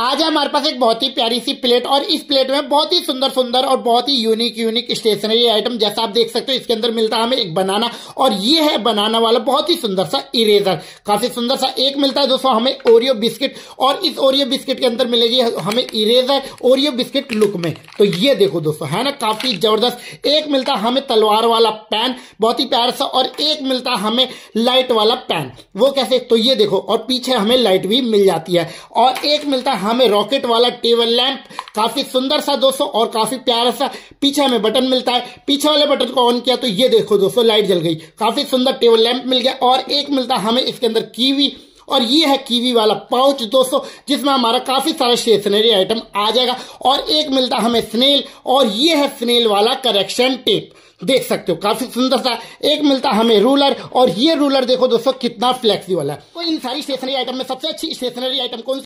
आज है हमारे पास एक बहुत ही प्यारी सी प्लेट और इस प्लेट में बहुत ही सुंदर सुंदर और बहुत ही यूनिक यूनिक स्टेशनरी आइटम जैसा आप देख सकते हो इसके अंदर मिलता है हमें एक बनाना और ये है बनाना वाला बहुत ही सुंदर सा इरेजर काफी सुंदर सा एक मिलता है दोस्तों हमें ओरियो बिस्किट और इस ओरियो बिस्किट के अंदर मिलेगी हमें इरेजर ओरियो बिस्किट लुक में तो ये देखो दोस्तों है ना काफी जबरदस्त एक मिलता है हमें तलवार वाला पैन बहुत ही प्यारा सा और एक मिलता है हमें लाइट वाला पैन वो कैसे तो ये देखो और पीछे हमें लाइट भी मिल जाती है और एक मिलता है हमें रॉकेट वाला टेबल लैंप काफी सुंदर सा दोस्तों और काफी प्यारा सा पीछे हमें बटन मिलता है पीछे वाले बटन को ऑन किया तो ये देखो दोस्तों लाइट जल गई काफी सुंदर टेबल लैंप मिल गया और एक मिलता हमें इसके अंदर कीवी और ये है कीवी वाला पाउच दोस्तों जिसमें हमारा काफी सारा स्टेशनरी आइटम आ जाएगा और एक मिलता हमें स्नेल और ये है स्नेल वाला करेक्शन टेप देख सकते हो काफी सुंदर सा एक मिलता हमें रूलर और ये रूलर देखो दोस्तों कितना फ्लेक्सिबल है तो इन सारी स्टेशनरी आइटम में सबसे अच्छी स्टेशनरी आइटम कौन